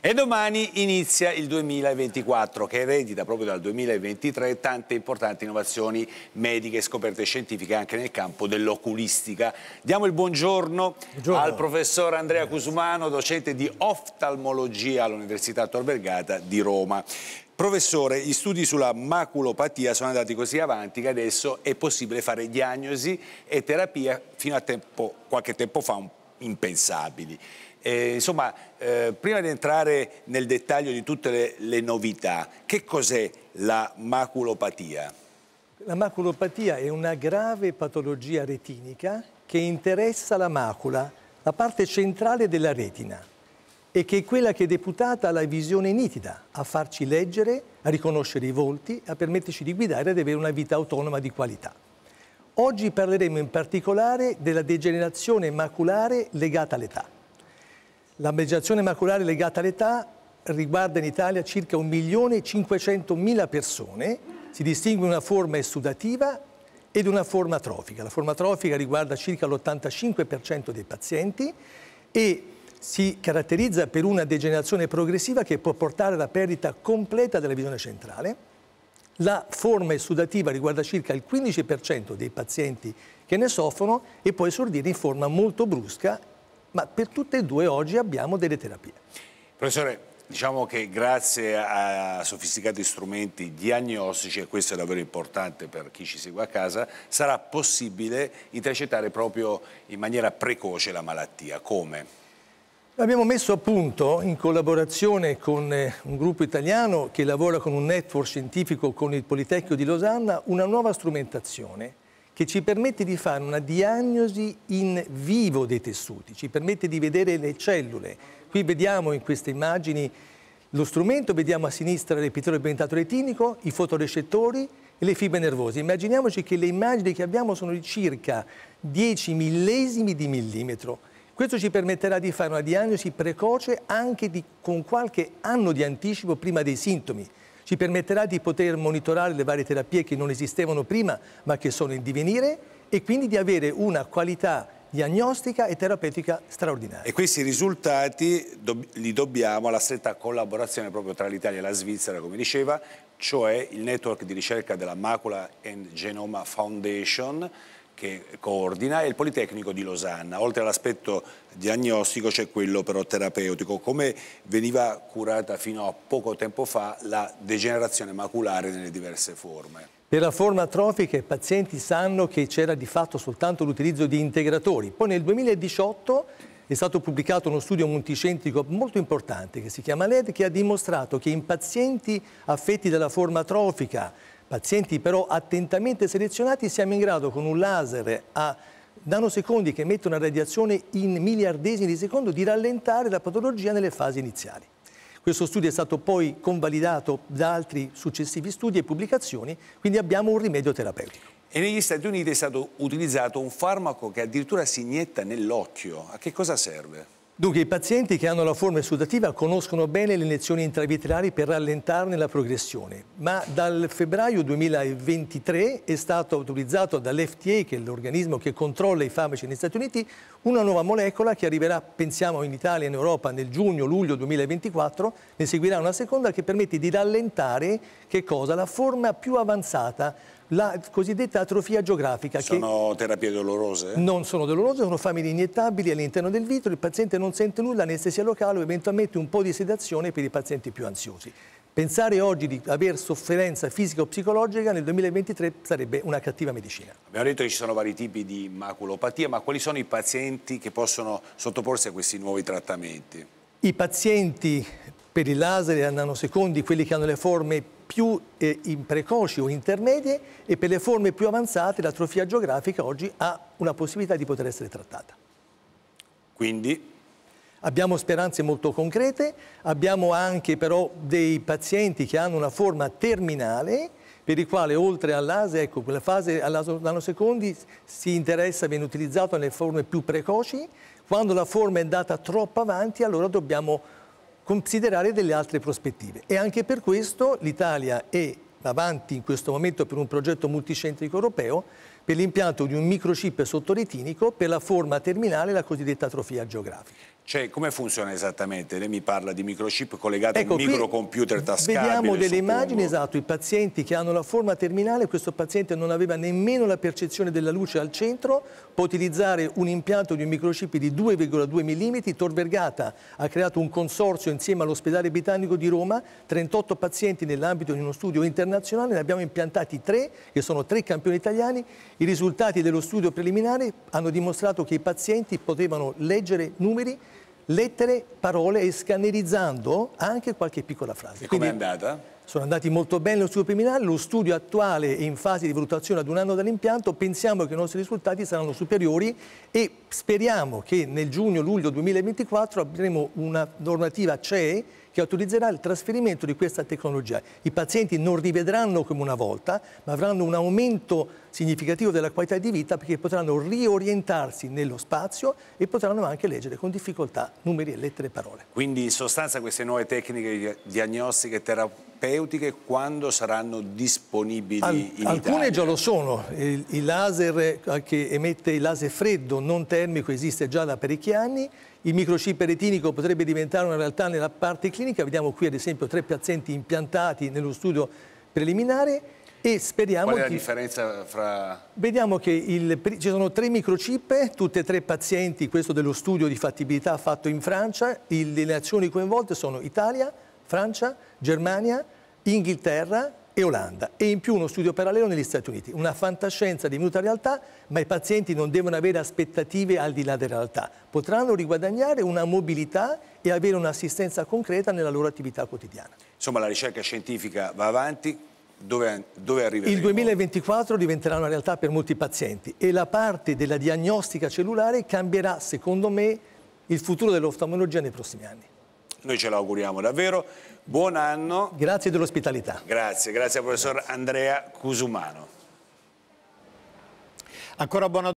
E domani inizia il 2024 che eredita proprio dal 2023 tante importanti innovazioni mediche e scoperte scientifiche anche nel campo dell'oculistica. Diamo il buongiorno, buongiorno, al professor Andrea Cusumano, docente di oftalmologia all'Università Tor Vergata di Roma. Professore, gli studi sulla maculopatia sono andati così avanti che adesso è possibile fare diagnosi e terapia fino a tempo, qualche tempo fa un impensabili. Eh, insomma, eh, prima di entrare nel dettaglio di tutte le, le novità, che cos'è la maculopatia? La maculopatia è una grave patologia retinica che interessa la macula, la parte centrale della retina, e che è quella che è deputata alla visione nitida, a farci leggere, a riconoscere i volti, a permetterci di guidare e ad avere una vita autonoma di qualità. Oggi parleremo in particolare della degenerazione maculare legata all'età. La degenerazione maculare legata all'età riguarda in Italia circa 1.500.000 persone, si distingue una forma esudativa ed una forma atrofica. La forma atrofica riguarda circa l'85% dei pazienti e si caratterizza per una degenerazione progressiva che può portare alla perdita completa della visione centrale la forma esudativa riguarda circa il 15% dei pazienti che ne soffrono e può esordire in forma molto brusca, ma per tutte e due oggi abbiamo delle terapie. Professore, diciamo che grazie a sofisticati strumenti diagnostici, e questo è davvero importante per chi ci segue a casa, sarà possibile intercettare proprio in maniera precoce la malattia. Come? Abbiamo messo a punto, in collaborazione con eh, un gruppo italiano che lavora con un network scientifico con il Politecnico di Losanna, una nuova strumentazione che ci permette di fare una diagnosi in vivo dei tessuti, ci permette di vedere le cellule. Qui vediamo in queste immagini lo strumento, vediamo a sinistra l'epitelio pigmentato retinico, i fotorecettori e le fibre nervose. Immaginiamoci che le immagini che abbiamo sono di circa 10 millesimi di millimetro questo ci permetterà di fare una diagnosi precoce anche di, con qualche anno di anticipo prima dei sintomi. Ci permetterà di poter monitorare le varie terapie che non esistevano prima ma che sono in divenire e quindi di avere una qualità diagnostica e terapeutica straordinaria. E questi risultati li dobbiamo alla stretta collaborazione proprio tra l'Italia e la Svizzera, come diceva, cioè il network di ricerca della Macula and Genoma Foundation, che coordina e il Politecnico di Losanna. Oltre all'aspetto diagnostico c'è quello però terapeutico. Come veniva curata fino a poco tempo fa la degenerazione maculare nelle diverse forme? Per la forma atrofica i pazienti sanno che c'era di fatto soltanto l'utilizzo di integratori. Poi nel 2018 è stato pubblicato uno studio multicentrico molto importante che si chiama LED che ha dimostrato che in pazienti affetti dalla forma atrofica Pazienti però attentamente selezionati siamo in grado con un laser a nanosecondi che emettono una radiazione in miliardesimi di secondo di rallentare la patologia nelle fasi iniziali. Questo studio è stato poi convalidato da altri successivi studi e pubblicazioni, quindi abbiamo un rimedio terapeutico. E negli Stati Uniti è stato utilizzato un farmaco che addirittura si inietta nell'occhio. A che cosa serve? Dunque, i pazienti che hanno la forma esudativa conoscono bene le iniezioni intravitrali per rallentarne la progressione, ma dal febbraio 2023 è stato autorizzato dall'FTA, che è l'organismo che controlla i farmaci negli Stati Uniti, una nuova molecola che arriverà, pensiamo, in Italia e in Europa nel giugno-luglio 2024, ne seguirà una seconda che permette di rallentare cosa, la forma più avanzata la cosiddetta atrofia geografica. Sono terapie dolorose? Non sono dolorose, sono famiglie iniettabili all'interno del vitro, il paziente non sente nulla, anestesia locale o eventualmente un po' di sedazione per i pazienti più ansiosi. Pensare oggi di avere sofferenza fisica o psicologica nel 2023 sarebbe una cattiva medicina. Abbiamo detto che ci sono vari tipi di maculopatia, ma quali sono i pazienti che possono sottoporsi a questi nuovi trattamenti? I pazienti per il laser a nanosecondi, quelli che hanno le forme più eh, precoci o intermedie e per le forme più avanzate l'atrofia geografica oggi ha una possibilità di poter essere trattata. Quindi Abbiamo speranze molto concrete, abbiamo anche però dei pazienti che hanno una forma terminale per i quali oltre all'ase, ecco, quella fase all'aso nanosecondi si interessa, viene utilizzato nelle forme più precoci, quando la forma è andata troppo avanti allora dobbiamo considerare delle altre prospettive e anche per questo l'Italia è avanti in questo momento per un progetto multicentrico europeo per l'impianto di un microchip sottoretinico per la forma terminale, la cosiddetta atrofia geografica. Cioè, come funziona esattamente? Lei mi parla di microchip collegato ecco, a un ecco, microcomputer tascabile. Vediamo delle suppongo. immagini, esatto, i pazienti che hanno la forma terminale, questo paziente non aveva nemmeno la percezione della luce al centro, può utilizzare un impianto di un microchip di 2,2 mm, Tor Vergata ha creato un consorzio insieme all'ospedale britannico di Roma, 38 pazienti nell'ambito di uno studio internazionale, ne abbiamo impiantati tre, che sono tre campioni italiani, i risultati dello studio preliminare hanno dimostrato che i pazienti potevano leggere numeri lettere, parole e scannerizzando anche qualche piccola frase. E com'è andata? Sono andati molto bene lo studio preliminare, lo studio attuale è in fase di valutazione ad un anno dall'impianto, pensiamo che i nostri risultati saranno superiori e speriamo che nel giugno-luglio 2024 avremo una normativa CE che autorizzerà il trasferimento di questa tecnologia. I pazienti non rivedranno come una volta, ma avranno un aumento significativo della qualità di vita perché potranno riorientarsi nello spazio e potranno anche leggere con difficoltà numeri e lettere e parole. Quindi in sostanza queste nuove tecniche diagnostiche terapeutiche terapeutiche quando saranno disponibili Al, in Italia? Alcune già lo sono, il, il, laser che emette il laser freddo non termico esiste già da parecchi anni, il microchip retinico potrebbe diventare una realtà nella parte clinica, vediamo qui ad esempio tre pazienti impiantati nello studio preliminare e speriamo Qual è la che... differenza fra... Vediamo che il... ci sono tre microchip, tutte e tre pazienti, questo dello studio di fattibilità fatto in Francia, le nazioni coinvolte sono Italia, Francia, Germania, Inghilterra e Olanda e in più uno studio parallelo negli Stati Uniti. Una fantascienza di divenuta realtà, ma i pazienti non devono avere aspettative al di là della realtà. Potranno riguadagnare una mobilità e avere un'assistenza concreta nella loro attività quotidiana. Insomma, la ricerca scientifica va avanti, dove, dove arriveremo? Il 2024 diventerà una realtà per molti pazienti e la parte della diagnostica cellulare cambierà, secondo me, il futuro dell'oftalmologia nei prossimi anni. Noi ce l'auguriamo davvero. Buon anno. Grazie dell'ospitalità. Grazie, grazie al professor Andrea Cusumano. Ancora buona